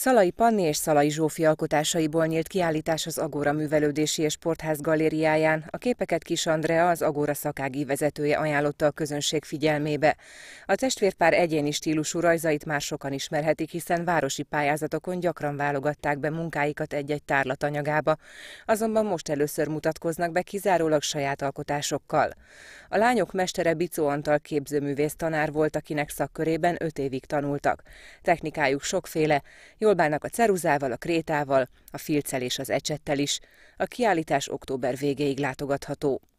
Szalai Panni és Szalai Zsófi alkotásaiból nyílt kiállítás az Agóra Művelődési és Sportház galériáján. A képeket Kis Andrea, az Agóra szakági vezetője ajánlotta a közönség figyelmébe. A testvérpár egyéni stílusú rajzait már sokan ismerhetik, hiszen városi pályázatokon gyakran válogatták be munkáikat egy-egy tárlatanyagába. Azonban most először mutatkoznak be kizárólag saját alkotásokkal. A lányok mestere Bicó Antal képzőművész tanár volt, akinek szakkörében öt évig tanultak. Technikájuk sokféle, jól bánnak a ceruzával, a krétával, a filccel és az ecsettel is. A kiállítás október végéig látogatható.